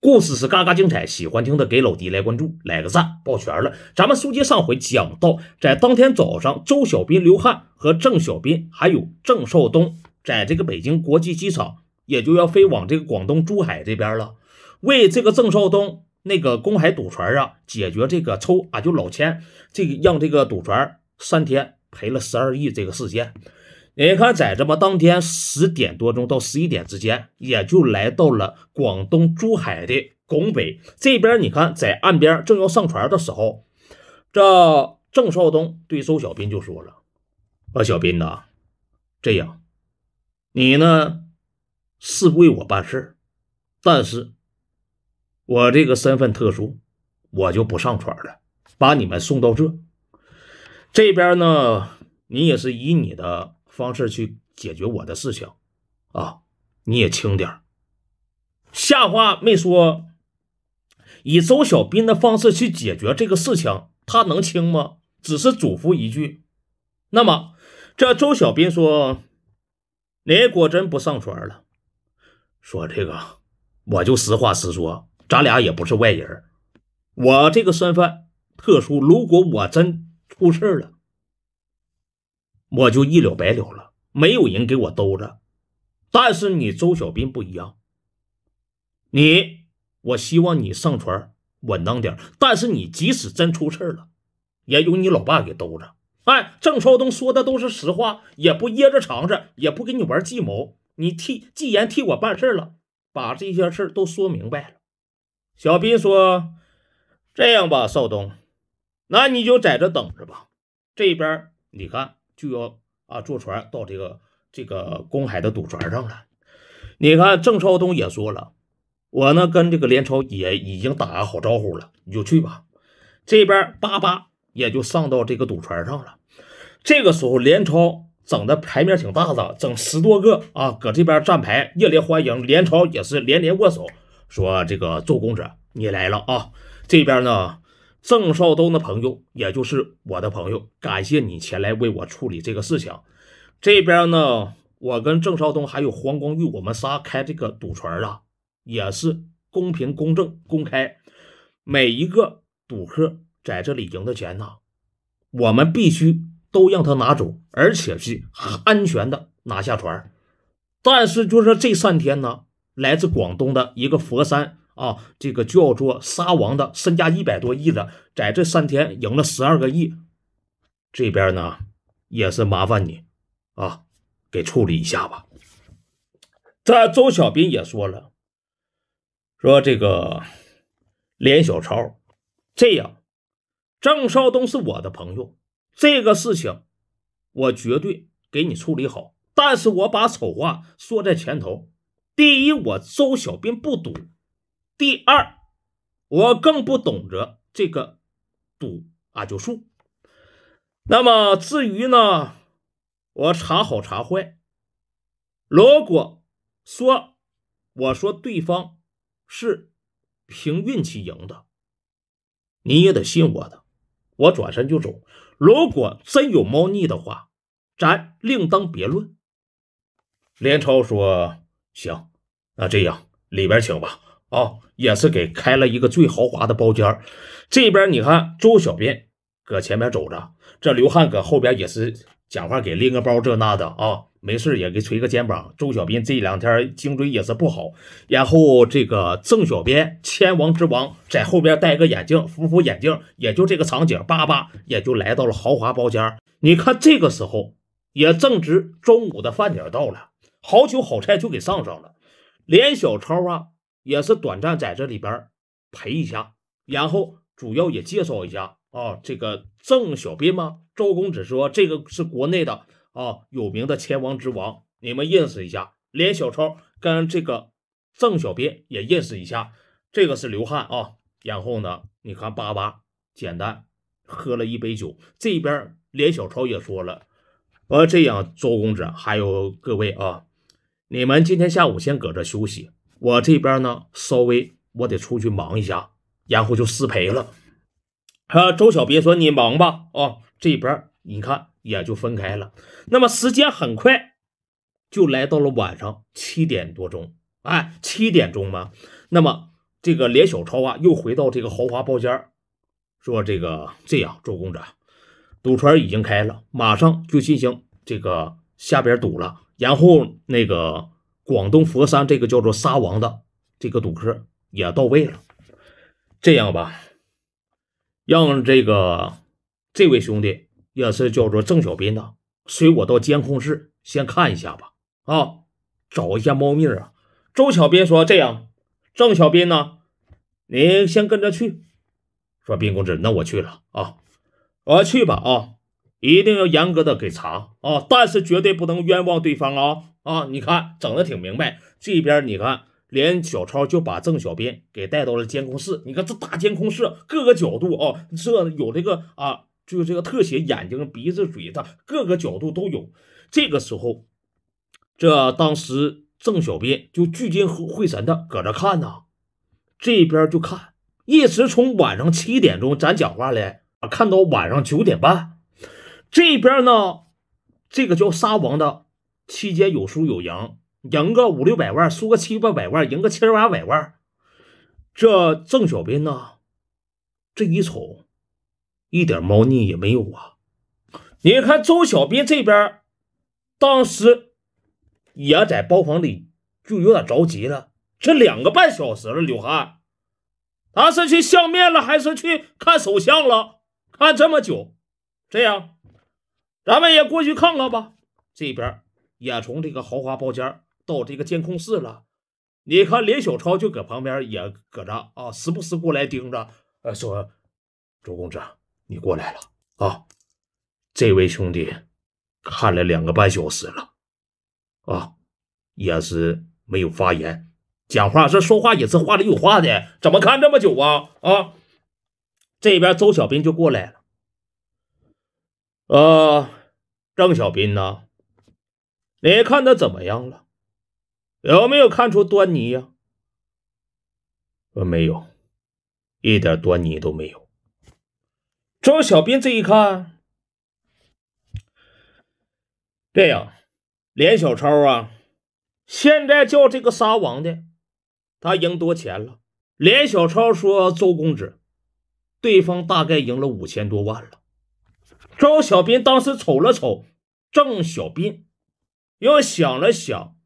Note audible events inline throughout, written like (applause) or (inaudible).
故事是嘎嘎精彩，喜欢听的给老弟来关注，来个赞，抱拳了。咱们书接上回，讲到在当天早上，周小斌、刘汉和郑小斌还有郑少东，在这个北京国际机场，也就要飞往这个广东珠海这边了，为这个郑少东那个公海赌船啊，解决这个抽啊，就老千，这个让这个赌船三天赔了十二亿这个事件。你看，在这吧，当天十点多钟到十一点之间，也就来到了广东珠海的拱北这边。你看，在岸边正要上船的时候，这郑少东对周小斌就说了：“啊，小斌呐，这样，你呢是为我办事但是我这个身份特殊，我就不上船了，把你们送到这这边呢。你也是以你的。”方式去解决我的事情，啊，你也轻点儿。下话没说，以周小斌的方式去解决这个事情，他能轻吗？只是嘱咐一句。那么，这周小斌说：“你果真不上船了？说这个，我就实话实说，咱俩也不是外人。我这个身份特殊，如果我真出事儿了。”我就一了百了了，没有人给我兜着。但是你周小斌不一样，你我希望你上船稳当点。但是你即使真出事了，也有你老爸给兜着。哎，郑少东说的都是实话，也不掖着藏着，也不跟你玩计谋。你替既然替我办事了，把这些事都说明白了。小斌说：“这样吧，少东，那你就在这等着吧。这边你看。”就要啊坐船到这个这个公海的赌船上了。你看郑超东也说了，我呢跟这个连超也已经打好招呼了，你就去吧。这边八八也就上到这个赌船上了。这个时候连超整的牌面挺大的，整十多个啊搁这边站牌热烈欢迎，连超也是连连握手说：“这个周公子你来了啊，这边呢。”郑少东的朋友，也就是我的朋友，感谢你前来为我处理这个事情。这边呢，我跟郑少东还有黄光裕，我们仨开这个赌船啊，也是公平、公正、公开。每一个赌客在这里赢的钱呢，我们必须都让他拿走，而且是安全的拿下船。但是就是这三天呢，来自广东的一个佛山。啊，这个叫做沙王的，身家一百多亿的，在这三天赢了十二个亿。这边呢也是麻烦你啊，给处理一下吧。这周小斌也说了，说这个连小超，这样郑少东是我的朋友，这个事情我绝对给你处理好。但是我把丑话说在前头，第一，我周小斌不赌。第二，我更不懂得这个赌啊，就输。那么至于呢，我查好查坏。如果说我说对方是凭运气赢的，你也得信我的，我转身就走。如果真有猫腻的话，咱另当别论。连超说：“行，那这样里边请吧。”啊，也是给开了一个最豪华的包间儿。这边你看，周小编搁前面走着，这刘汉搁后边也是讲话，给拎个包这那的啊，没事也给捶个肩膀。周小编这两天颈椎也是不好，然后这个郑小编，千王之王在后边戴个眼镜，扶扶眼镜，也就这个场景，叭叭也就来到了豪华包间儿。你看这个时候也正值中午的饭点到了，好酒好菜就给上上了，连小超啊。也是短暂在这里边陪一下，然后主要也介绍一下啊，这个郑小斌吗？周公子说这个是国内的啊有名的千王之王，你们认识一下，连小超跟这个郑小斌也认识一下，这个是刘汉啊，然后呢，你看巴巴简单喝了一杯酒，这边连小超也说了，我这样周公子还有各位啊，你们今天下午先搁这休息。我这边呢，稍微我得出去忙一下，然后就失陪了。啊，周小别说你忙吧，啊，这边你看也就分开了。那么时间很快就来到了晚上七点多钟，哎，七点钟嘛。那么这个连小超啊又回到这个豪华包间，说这个这样，周公子，赌船已经开了，马上就进行这个下边赌了，然后那个。广东佛山这个叫做沙王的这个赌客也到位了，这样吧，让这个这位兄弟也是叫做郑小斌的，随我到监控室先看一下吧。啊，找一下猫腻啊。周小斌说：“这样，郑小斌呢，您先跟着去。”说：“斌公子，那我去了啊，我去吧啊，一定要严格的给查啊，但是绝对不能冤枉对方啊。”啊，你看整的挺明白。这边你看，连小超就把郑小斌给带到了监控室。你看这大监控室，各个角度啊，这有这个啊，就这个特写眼睛、鼻子、嘴，的各个角度都有。这个时候，这当时郑小斌就聚精会神的搁这看呢。这边就看，一直从晚上七点钟咱讲话啊，看到晚上九点半。这边呢，这个叫沙王的。期间有输有赢，赢个五六百万，输个七八百万，赢个七八百万。这郑小斌呢，这一瞅，一点猫腻也没有啊。你看周小斌这边，当时也在包房里，就有点着急了。这两个半小时了，刘汉，他是去相面了，还是去看手相了？看这么久，这样，咱们也过去看看吧。这边。也从这个豪华包间到这个监控室了，你看林小超就搁旁边也搁着啊，时不时过来盯着。呃，说周公子，你过来了啊？这位兄弟看了两个半小时了啊，也是没有发言讲话，这说话也是话里有话的。怎么看这么久啊？啊？这边周小斌就过来了。呃，张小斌呢？你看他怎么样了？有没有看出端倪呀？我没有，一点端倪都没有。周小斌这一看，这样，连小超啊，现在叫这个沙王的，他赢多钱了？连小超说：“周公子，对方大概赢了五千多万了。”周小斌当时瞅了瞅郑小斌。又想了想，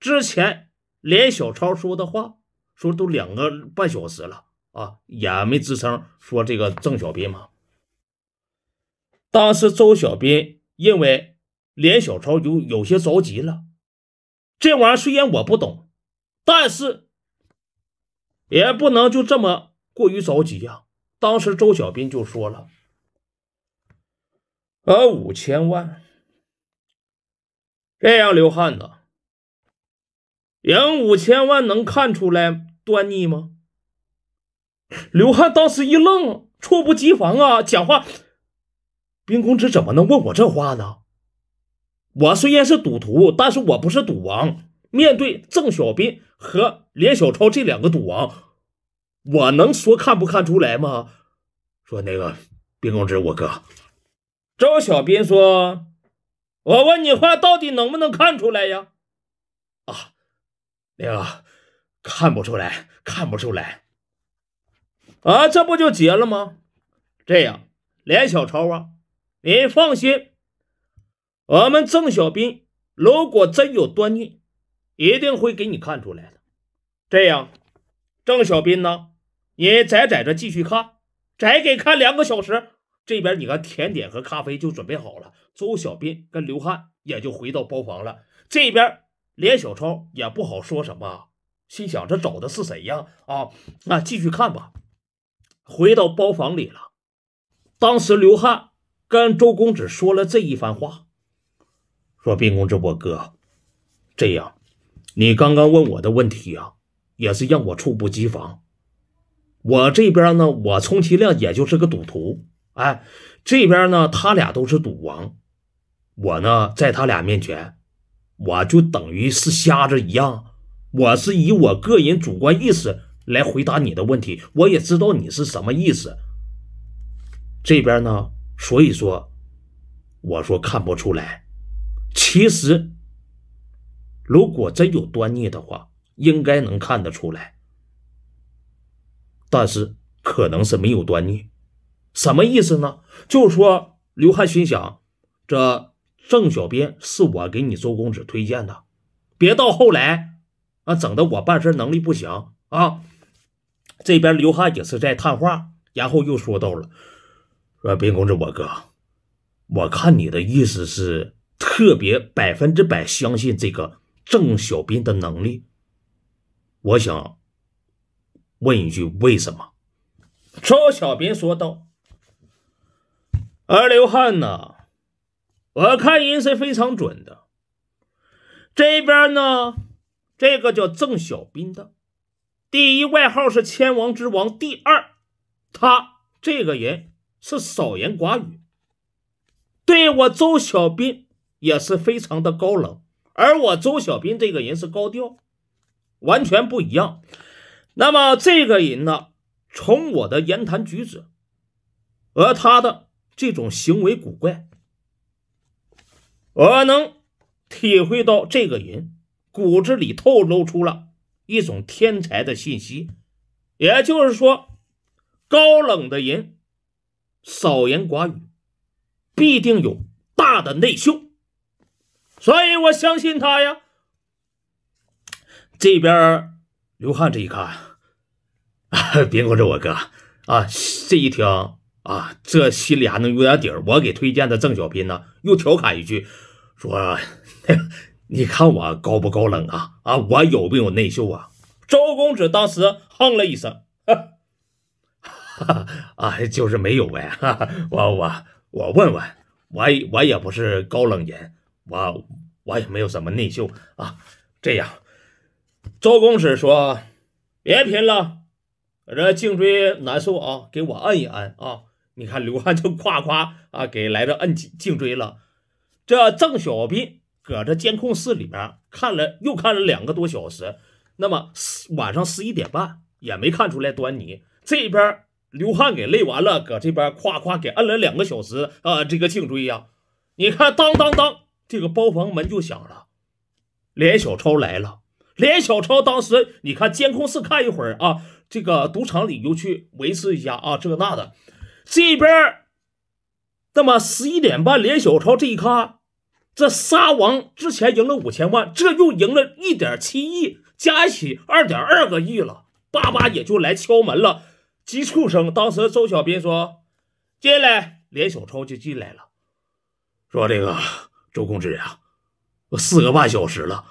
之前连小超说的话，说都两个半小时了啊，也没吱声。说这个郑小斌嘛，当时周小斌因为连小超有有些着急了，这玩意儿虽然我不懂，但是也不能就这么过于着急呀。当时周小斌就说了：“呃，五千万。”这样，刘汉子赢五千万，能看出来端倪吗？刘汉当时一愣，猝不及防啊！讲话，冰公子怎么能问我这话呢？我虽然是赌徒，但是我不是赌王。面对郑小斌和连小超这两个赌王，我能说看不看出来吗？说那个冰公子，我哥周小斌说。我问你话，到底能不能看出来呀？啊，那个看不出来，看不出来。啊，这不就结了吗？这样，连小超啊，您放心，我们郑小斌如果真有端倪，一定会给你看出来的。这样，郑小斌呢，你仔在着继续看，再给看两个小时。这边，你看甜点和咖啡就准备好了。周小斌跟刘汉也就回到包房了。这边，连小超也不好说什么，心想这找的是谁呀？啊，那继续看吧。回到包房里了。当时，刘汉跟周公子说了这一番话，说：“斌公子，我哥，这样，你刚刚问我的问题啊，也是让我猝不及防。我这边呢，我充其量也就是个赌徒。”哎，这边呢，他俩都是赌王，我呢，在他俩面前，我就等于是瞎子一样，我是以我个人主观意识来回答你的问题，我也知道你是什么意思。这边呢，所以说，我说看不出来，其实如果真有端倪的话，应该能看得出来，但是可能是没有端倪。什么意思呢？就是说，刘汉心想，这郑小斌是我给你周公子推荐的，别到后来啊，整的我办事能力不行啊。这边刘汉也是在探话，然后又说到了，说斌公子我哥，我看你的意思是特别百分之百相信这个郑小斌的能力，我想问一句，为什么？周小斌说道。而刘汉呢，我看人是非常准的。这边呢，这个叫郑小斌的，第一外号是“千王之王”，第二，他这个人是少言寡语，对我周小斌也是非常的高冷。而我周小斌这个人是高调，完全不一样。那么这个人呢，从我的言谈举止，而他的。这种行为古怪，我能体会到这个人骨子里透露出了一种天才的信息。也就是说，高冷的人少言寡语，必定有大的内秀。所以我相信他呀。这边刘汉这一看，别跟着我哥啊！这一听。啊，这心里还能有点底儿。我给推荐的郑小斌呢，又调侃一句，说：“ (laughs) 你看我高不高冷啊？啊，我有没有内秀啊？”周公子当时哼了一声，哈哈，啊，就是没有呗。我我我问问，我我也不是高冷人，我我也没有什么内秀啊。这样，周公子说：“别贫了，我这颈椎难受啊，给我按一按啊。”你看刘汉就夸夸啊，给来这摁颈颈椎了。这郑小斌搁这监控室里边看了又看了两个多小时，那么晚上十一点半也没看出来端倪。这边刘汉给累完了，搁这边夸夸给摁了两个小时啊，这个颈椎呀，你看当当当，这个包房门就响了，连小超来了。连小超当时你看监控室看一会儿啊，这个赌场里又去维持一下啊，这个那的。这边，那么十一点半，连小超这一看，这沙王之前赢了五千万，这又赢了一点七亿，加一起二点二个亿了。爸爸也就来敲门了，急促声。当时周小斌说：“进来。”连小超就进来了，说：“这个周公子呀，四个半小时了，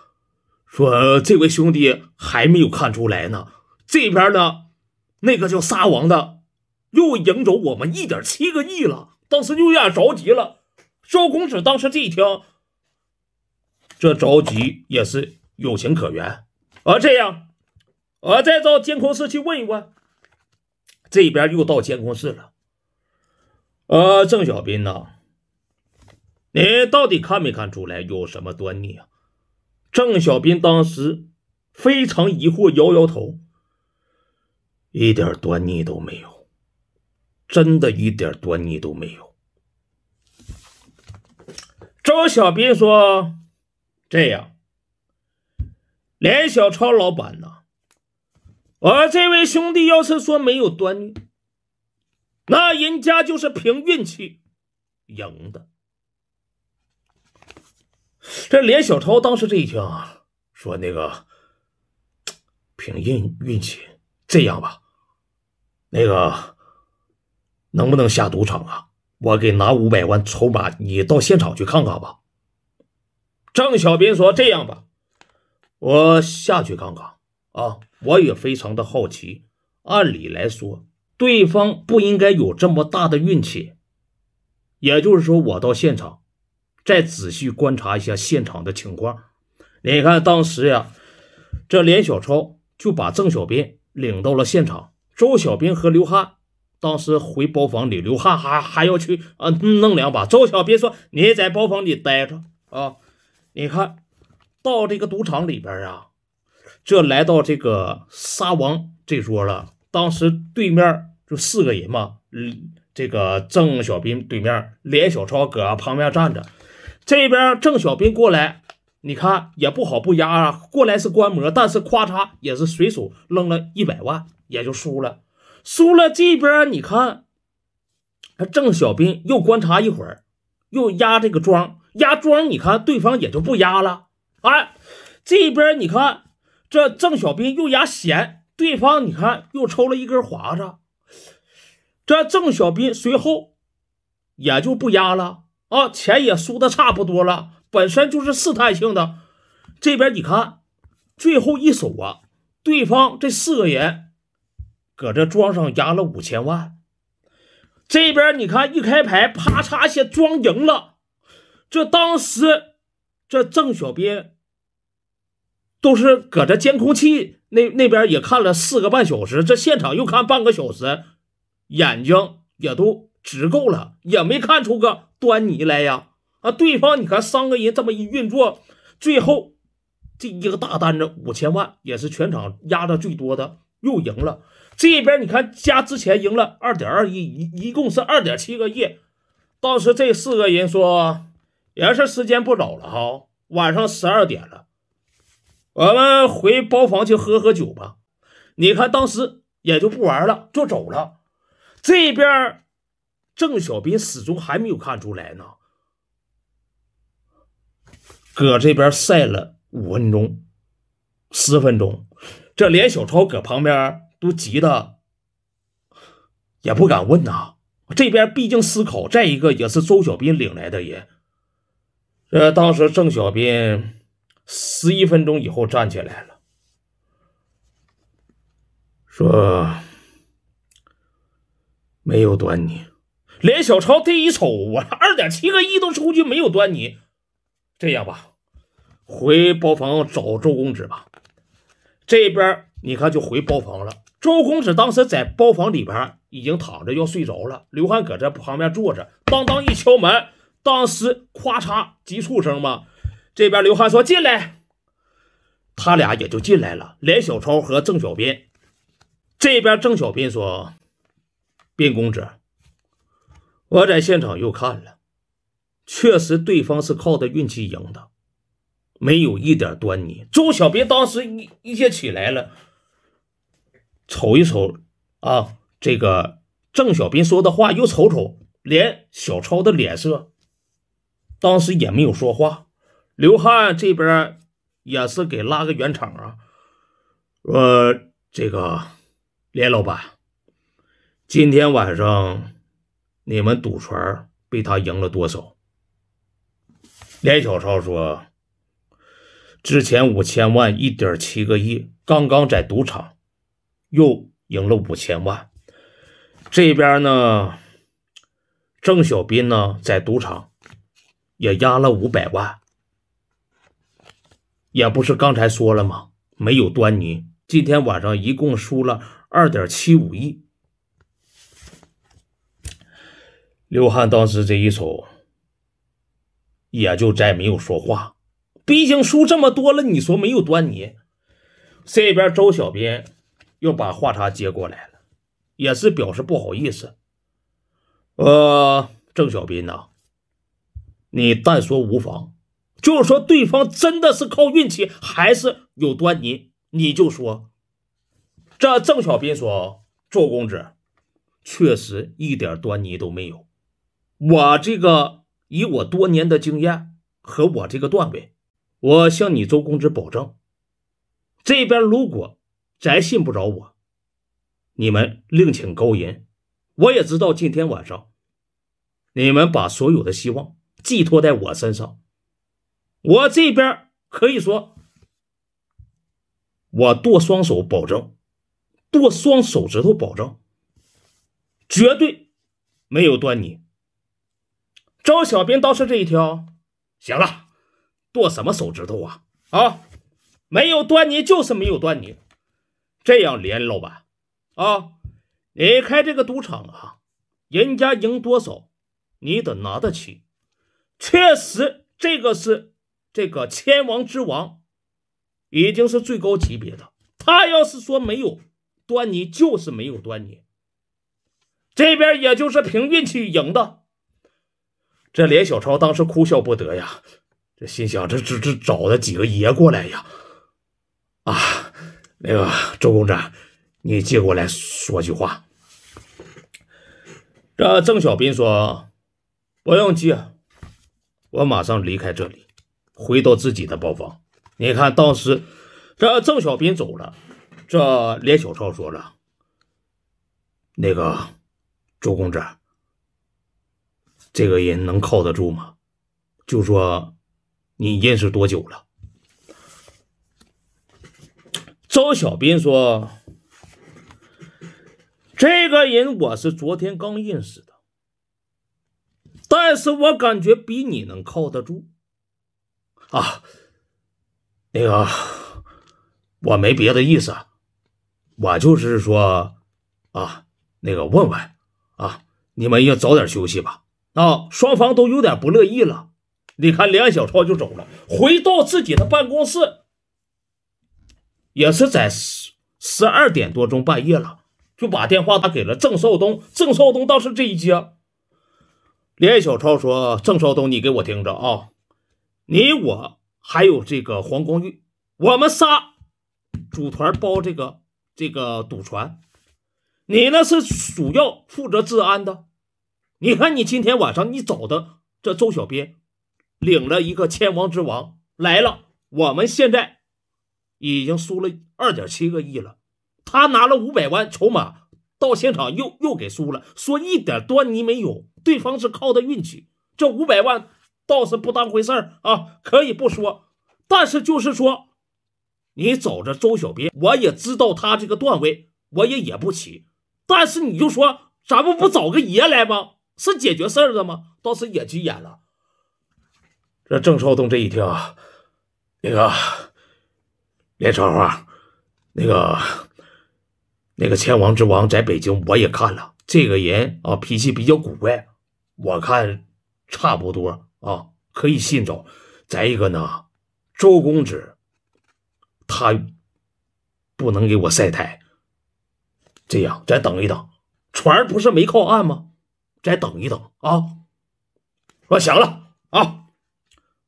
说这位兄弟还没有看出来呢。这边呢，那个叫沙王的。”又赢走我们一点七个亿了，当时就有点着急了。赵公子当时这一听，这着急也是有情可原。啊，这样，我再到监控室去问一问。这边又到监控室了。呃，郑小斌呐，你到底看没看出来有什么端倪啊？郑小斌当时非常疑惑，摇摇头，一点端倪都没有。真的一点端倪都没有。周小斌说：“这样，连小超老板呢？我这位兄弟要是说没有端倪，那人家就是凭运气赢的。这连小超当时这一听啊，说那个凭运运气，这样吧，那个。”能不能下赌场啊？我给拿五百万筹码，你到现场去看看吧。郑小斌说：“这样吧，我下去看看啊，我也非常的好奇。按理来说，对方不应该有这么大的运气。也就是说，我到现场再仔细观察一下现场的情况。你看，当时呀，这连小超就把郑小斌领到了现场，周小斌和刘汉。”当时回包房里刘汉还还要去啊弄两把。周小兵说你在包房里待着啊，你看到这个赌场里边啊，这来到这个沙王这桌了。当时对面就四个人嘛，嗯，这个郑小斌对面，连小超搁旁边站着。这边郑小斌过来，你看也不好不压啊，过来是观摩，但是咔嚓也是随手扔了一百万，也就输了。输了这边，你看，他郑小斌又观察一会儿，又压这个庄，压庄，你看对方也就不压了。哎，这边你看，这郑小斌又压闲，对方你看又抽了一根华子，这郑小斌随后也就不压了啊，钱也输的差不多了，本身就是试探性的。这边你看，最后一手啊，对方这四个人。搁这庄上压了五千万，这边你看一开牌，啪嚓一下庄赢了。这当时这郑小斌都是搁这监控器那那边也看了四个半小时，这现场又看半个小时，眼睛也都直够了，也没看出个端倪来呀。啊，对方你看三个人这么一运作，最后这一个大单子五千万也是全场压的最多的，又赢了。这边你看加之前赢了二点二亿，一一共是二点七个亿。当时这四个人说，也是时间不早了哈，晚上十二点了，我们回包房去喝喝酒吧。你看当时也就不玩了，就走了。这边郑小斌始终还没有看出来呢，搁这边晒了五分钟、十分钟，这连小超搁旁边。都急的，也不敢问呐。这边毕竟思考，再一个也是周小斌领来的人。这当时郑小斌十一分钟以后站起来了，说没有端倪。连小超这一瞅，我二点七个亿都出去，没有端倪。这样吧，回包房找周公子吧。这边你看就回包房了。周公子当时在包房里边已经躺着要睡着了，刘汉搁这旁边坐着，当当一敲门，当时咵嚓急促声嘛，这边刘汉说进来，他俩也就进来了，连小超和郑小斌。这边郑小斌说：“卞公子，我在现场又看了，确实对方是靠的运气赢的，没有一点端倪。”周小斌当时一一下起来了。瞅一瞅啊，这个郑小斌说的话，又瞅瞅连小超的脸色，当时也没有说话。刘汉这边也是给拉个圆场啊，呃，这个连老板，今天晚上你们赌船被他赢了多少？连小超说，之前五千万，一点七个亿，刚刚在赌场。又赢了五千万，这边呢，郑小斌呢在赌场也压了五百万，也不是刚才说了吗？没有端倪。今天晚上一共输了二点七五亿。刘汉当时这一瞅，也就再没有说话。毕竟输这么多了，你说没有端倪？这边周小斌。又把话茬接过来了，也是表示不好意思。呃，郑小斌呐，你但说无妨，就是说对方真的是靠运气，还是有端倪，你就说。这郑小斌说：“周公子，确实一点端倪都没有。我这个以我多年的经验和我这个段位，我向你周公子保证，这边如果……”咱信不着我，你们另请高人。我也知道今天晚上，你们把所有的希望寄托在我身上，我这边可以说，我剁双手保证，剁双手指头保证，绝对没有端倪。张小斌倒是这一条，行了，剁什么手指头啊？啊，没有端倪就是没有端倪。这样，连老板，啊，你开这个赌场啊，人家赢多少，你得拿得起。确实，这个是这个千王之王，已经是最高级别的。他要是说没有端倪，就是没有端倪。这边也就是凭运气赢的。这连小超当时哭笑不得呀，这心想，这这这找的几个爷过来呀，啊。那个周公子，你接过来说句话。这郑小斌说：“不用急，我马上离开这里，回到自己的包房。”你看，当时这郑小斌走了，这连小超说了：“那个周公子，这个人能靠得住吗？就说你认识多久了？”周小斌说：“这个人我是昨天刚认识的，但是我感觉比你能靠得住啊。那个我没别的意思，我就是说啊，那个问问啊，你们也早点休息吧。”啊，双方都有点不乐意了。你看，梁小超就走了，回到自己的办公室。也是在十十二点多钟，半夜了，就把电话打给了郑少东。郑少东倒是这一接，连小超说：“郑少东，你给我听着啊，你我还有这个黄光裕，我们仨组团包这个这个赌船。你呢是主要负责治安的。你看，你今天晚上你找的这周小编，领了一个千王之王来了。我们现在。”已经输了二点七个亿了，他拿了五百万筹码到现场又又给输了，说一点端倪没有，对方是靠的运气。这五百万倒是不当回事儿啊，可以不说。但是就是说，你找着周小斌，我也知道他这个段位，我也惹不起。但是你就说，咱们不找个爷来吗？是解决事儿的吗？倒是也急眼了。这郑少东这一听，啊，那个。连长啊，那个那个千王之王在北京我也看了，这个人啊脾气比较古怪，我看差不多啊，可以信着。再一个呢，周公子他不能给我晒胎。这样再等一等，船不是没靠岸吗？再等一等啊！我行了啊，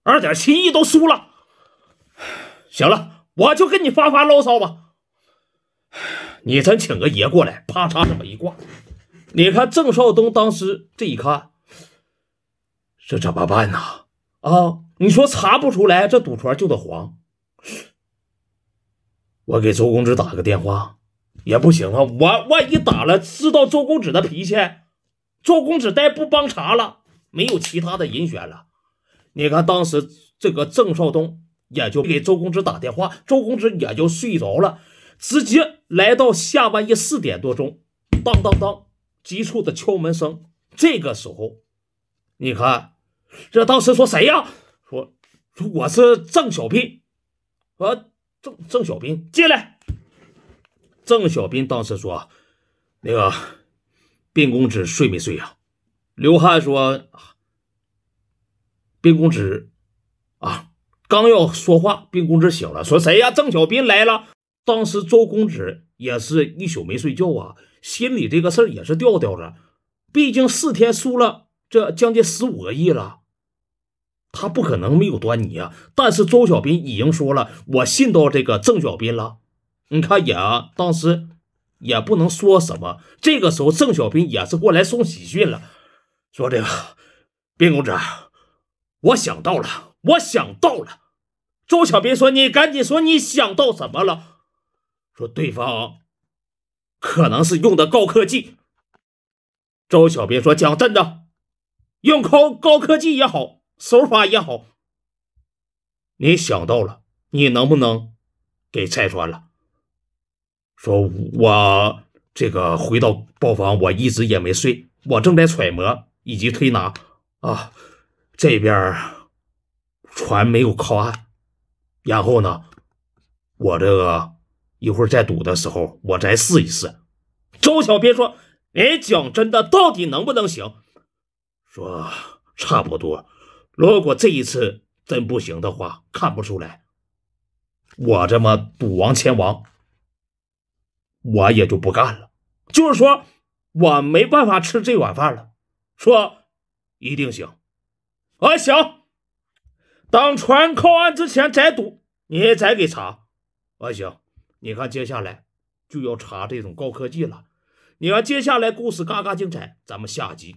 二点七亿都输了，行了。我就跟你发发牢骚吧，你真请个爷过来，啪嚓这么一挂。你看郑少东当时这一看，这怎么办呢？啊，你说查不出来，这赌船就得黄。我给周公子打个电话，也不行啊。我万一打了，知道周公子的脾气，周公子再不帮查了，没有其他的人选了。你看当时这个郑少东。也就给周公子打电话，周公子也就睡着了，直接来到下半夜四点多钟，当当当，急促的敲门声。这个时候，你看，这当时说谁呀？说，我是郑小兵，啊，郑郑小兵进来。郑小兵当时说，那个，卞公子睡没睡呀？刘汉说，冰公子啊。刚要说话，冰公子醒了，说：“谁呀？郑小斌来了。”当时周公子也是一宿没睡觉啊，心里这个事儿也是吊吊着。毕竟四天输了这将近十五个亿了，他不可能没有端倪啊。但是周小斌已经说了，我信到这个郑小斌了。你看，也当时也不能说什么。这个时候，郑小斌也是过来送喜讯了，说：“这个冰公子，我想到了。”我想到了，周小斌说：“你赶紧说，你想到什么了？”说：“对方可能是用的高科技。”周小斌说：“讲真的，用高高科技也好，手法也好，你想到了，你能不能给拆穿了？”说：“我这个回到包房，我一直也没睡，我正在揣摩以及推拿啊，这边。”船没有靠岸，然后呢，我这个一会儿再赌的时候，我再试一试。周小兵说：“你讲真的，到底能不能行？”说差不多。如果这一次真不行的话，看不出来。我这么赌王千王，我也就不干了。就是说我没办法吃这碗饭了。说一定行，啊行。当船靠岸之前，再堵，你再给查，啊行，你看接下来就要查这种高科技了，你看接下来故事嘎嘎精彩，咱们下集。